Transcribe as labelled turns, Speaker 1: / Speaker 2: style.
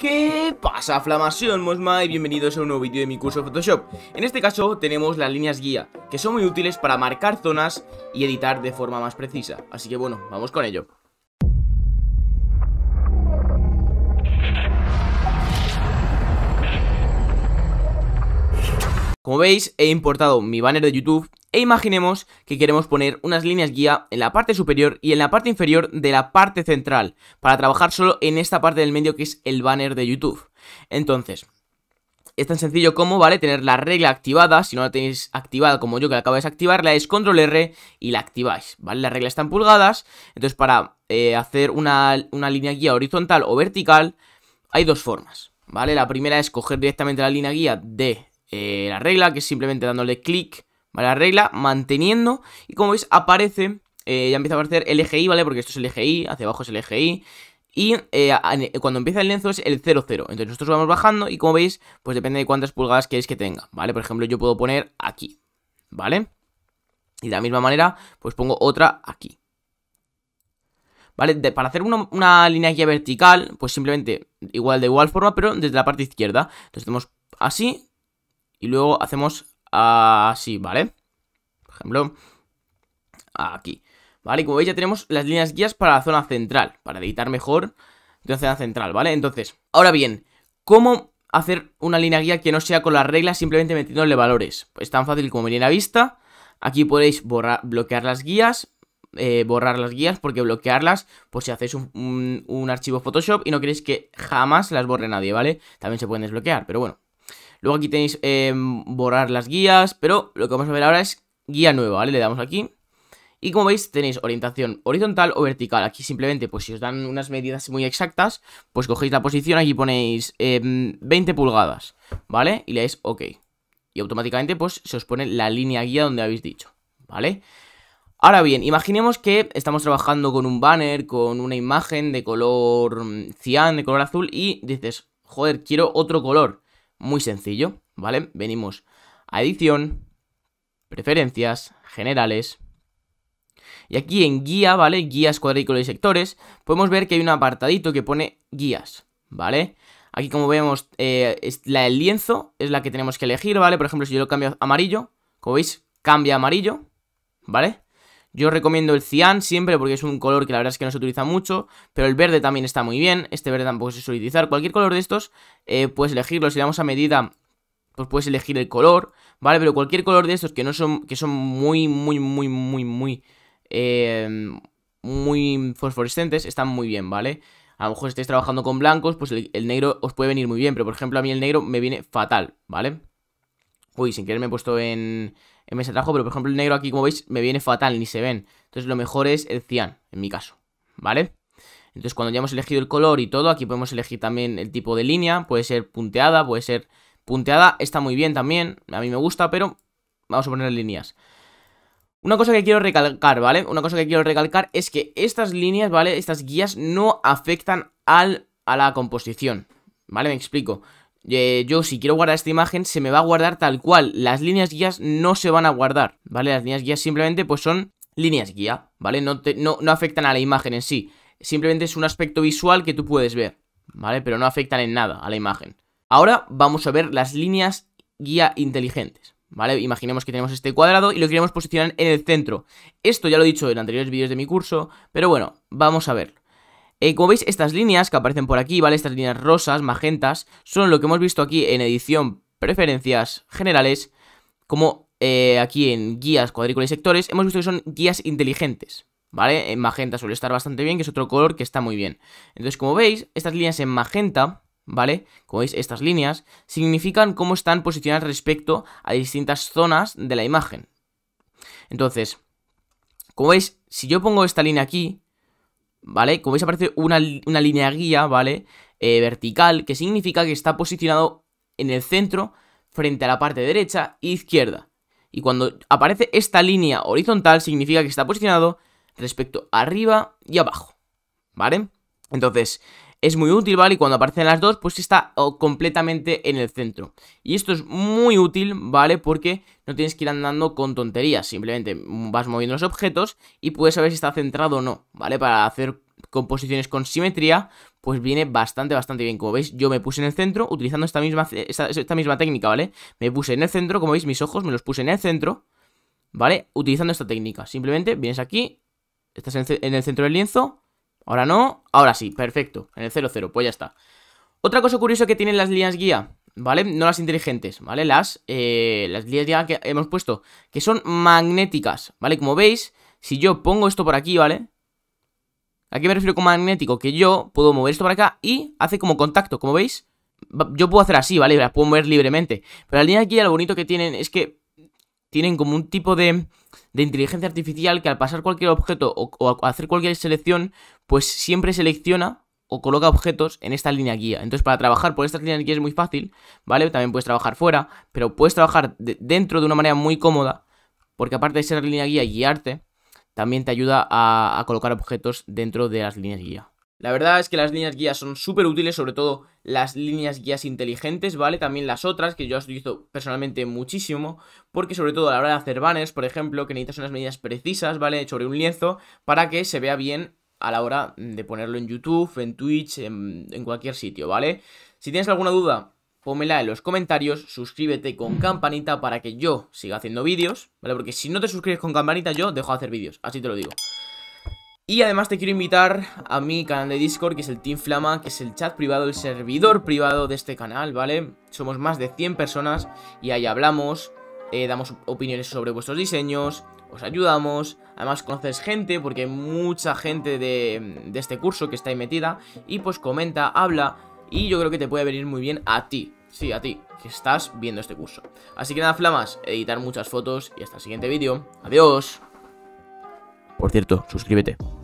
Speaker 1: ¿Qué pasa, Flamación Mosma? Y bienvenidos a un nuevo vídeo de mi curso de Photoshop. En este caso tenemos las líneas guía, que son muy útiles para marcar zonas y editar de forma más precisa. Así que bueno, vamos con ello. Como veis, he importado mi banner de YouTube e imaginemos que queremos poner unas líneas guía en la parte superior y en la parte inferior de la parte central, para trabajar solo en esta parte del medio que es el banner de YouTube. Entonces, es tan sencillo como, ¿vale? Tener la regla activada, si no la tenéis activada como yo que la acabo de activarla, la es control R y la activáis, ¿vale? La regla está en pulgadas, entonces para eh, hacer una, línea guía horizontal o vertical hay dos formas, ¿vale? La primera es coger directamente la línea guía de eh, la regla, que es simplemente dándole clic ¿vale? regla manteniendo y como veis aparece, eh, ya empieza a aparecer el eje i ¿vale? Porque esto es el eje i hacia abajo es el i Y eh, cuando empieza el lenzo es el 0, 0. Entonces nosotros vamos bajando y como veis, pues depende de cuántas pulgadas queréis que tenga, ¿vale? Por ejemplo, yo puedo poner aquí, ¿vale? Y de la misma manera, pues pongo otra aquí. ¿Vale? para hacer una, una, línea guía vertical, pues simplemente igual de igual forma, pero desde la parte izquierda. Entonces hacemos así y luego hacemos así, ¿vale? Por ejemplo, aquí. ¿Vale? como veis ya tenemos las líneas guías para la zona central, para editar mejor la zona central, ¿vale? Entonces, ahora bien, ¿cómo hacer una línea guía que no sea con las reglas simplemente metiéndole valores? Pues es tan fácil como viene a vista. Aquí podéis borrar, bloquear las guías, eh, borrar las guías, porque bloquearlas, pues si hacéis un, un, archivo Photoshop y no queréis que jamás las borre nadie, ¿vale? También se pueden desbloquear, pero bueno, Luego aquí tenéis em, borrar las guías, pero lo que vamos a ver ahora es guía nueva, ¿vale? Le damos aquí. Y como veis tenéis orientación horizontal o vertical. Aquí simplemente, pues si os dan unas medidas muy exactas, pues cogéis la posición, aquí ponéis 20 em, pulgadas, ¿vale? Y le dais OK. Y automáticamente, pues se os pone la línea guía donde habéis dicho, ¿vale? Ahora bien, imaginemos que estamos trabajando con un banner, con una imagen de color mm, cian, de color azul, y dices, joder, quiero otro color. Muy sencillo, ¿vale? Venimos a edición, preferencias, generales. Y aquí en guía, ¿vale? Guías, cuadrículas y sectores, podemos ver que hay un apartadito que pone guías, ¿vale? Aquí como vemos, eh, es la del lienzo es la que tenemos que elegir, ¿vale? Por ejemplo, si yo lo cambio a amarillo, como veis, cambia a amarillo, ¿vale? Yo recomiendo el cian siempre porque es un color que la verdad es que no se utiliza mucho, pero el verde también está muy bien, este verde tampoco se suele utilizar, cualquier color de estos eh, puedes elegirlo, si le damos a medida pues puedes elegir el color, ¿vale? Pero cualquier color de estos que no son, que son muy, muy, muy, muy, muy, eh, muy fosforescentes, están muy bien, ¿vale? A lo mejor estáis trabajando con blancos, pues el, el negro os puede venir muy bien, pero por ejemplo a mí el negro me viene fatal, ¿vale? Uy, sin querer me he puesto en, en mesa de pero por ejemplo el negro aquí, como veis, me viene fatal, ni se ven. Entonces lo mejor es el cian, en mi caso, ¿vale? Entonces cuando ya hemos elegido el color y todo, aquí podemos elegir también el tipo de línea, puede ser punteada, puede ser punteada, está muy bien también, a mí me gusta, pero vamos a poner líneas. Una cosa que quiero recalcar, ¿vale? Una cosa que quiero recalcar es que estas líneas, ¿vale? Estas guías no afectan al, a la composición, ¿vale? Me explico. Eh, yo si quiero guardar esta imagen se me va a guardar tal cual. Las líneas guías no se van a guardar, ¿vale? Las líneas guías simplemente pues son líneas guía, ¿vale? No, no, no afectan a la imagen en sí. Simplemente es un aspecto visual que tú puedes ver, ¿vale? Pero no afectan en nada a la imagen. Ahora vamos a ver las líneas guía inteligentes, ¿vale? Imaginemos que tenemos este cuadrado y lo queremos posicionar en el centro. Esto ya lo he dicho en anteriores vídeos de mi curso, pero bueno, vamos a ver eh, como veis, estas líneas que aparecen por aquí, ¿vale? Estas líneas rosas, magentas, son lo que hemos visto aquí en edición preferencias generales, como eh, aquí en guías, cuadrículas y sectores, hemos visto que son guías inteligentes, ¿vale? En eh, magenta suele estar bastante bien, que es otro color que está muy bien. Entonces, como veis, estas líneas en magenta, ¿vale? Como veis, estas líneas significan cómo están posicionadas respecto a distintas zonas de la imagen. Entonces, como veis, si yo pongo esta línea aquí, ¿vale? Como veis aparece una, línea guía, ¿vale? Eh, vertical, que significa que está posicionado en el centro frente a la parte derecha e izquierda. Y cuando aparece esta línea horizontal significa que está posicionado respecto arriba y abajo, ¿vale? Entonces, es muy útil, ¿vale? Y cuando aparecen las dos, pues está oh, completamente en el centro. Y esto es muy útil, ¿vale? Porque no tienes que ir andando con tonterías, simplemente vas moviendo los objetos y puedes saber si está centrado o no, ¿vale? Para hacer composiciones con simetría, pues viene bastante, bastante bien. Como veis, yo me puse en el centro utilizando esta misma, esta misma técnica, ¿vale? Me puse en el centro, como veis, mis ojos me los puse en el centro, ¿vale? Utilizando esta técnica. Simplemente vienes aquí, estás en el centro del lienzo Ahora no, ahora sí, perfecto, en el 0-0, pues ya está. Otra cosa curiosa que tienen las líneas guía, ¿vale? No las inteligentes, ¿vale? Las, eh, las líneas guía que hemos puesto, que son magnéticas, ¿vale? Como veis, si yo pongo esto por aquí, ¿vale? ¿A qué me refiero con magnético? Que yo puedo mover esto para acá y hace como contacto, como veis. Yo puedo hacer así, ¿vale? Las puedo mover libremente. Pero las líneas guía lo bonito que tienen es que tienen como un tipo de, inteligencia artificial que al pasar cualquier objeto o, hacer cualquier selección, pues siempre selecciona o coloca objetos en esta línea guía. Entonces, para trabajar por estas líneas guía es muy fácil, ¿vale? También puedes trabajar fuera, pero puedes trabajar dentro de una manera muy cómoda, porque aparte de ser línea guía y guiarte, también te ayuda a, a colocar objetos dentro de las líneas guía. La verdad es que las líneas guías son súper útiles, sobre todo las líneas guías inteligentes, ¿vale? También las otras, que yo las utilizo personalmente muchísimo, porque sobre todo a la hora de hacer banners, por ejemplo, que necesitas unas medidas precisas, ¿vale? Sobre un lienzo, para que se vea bien a la hora de ponerlo en YouTube, en Twitch, en, en cualquier sitio, ¿vale? Si tienes alguna duda, pómela en los comentarios, suscríbete con campanita para que yo siga haciendo vídeos, ¿vale? Porque si no te suscribes con campanita, yo dejo de hacer vídeos, así te lo digo. Y además te quiero invitar a mi canal de Discord, que es el Team Flama, que es el chat privado, el servidor privado de este canal, ¿vale? Somos más de 100 personas y ahí hablamos, eh, damos opiniones sobre vuestros diseños, os ayudamos, además conoces gente, porque hay mucha gente de, de este curso que está ahí metida, y pues comenta, habla, y yo creo que te puede venir muy bien a ti, sí, a ti, que estás viendo este curso. Así que nada, Flamas, editar muchas fotos y hasta el siguiente vídeo. Adiós. Por cierto, suscríbete.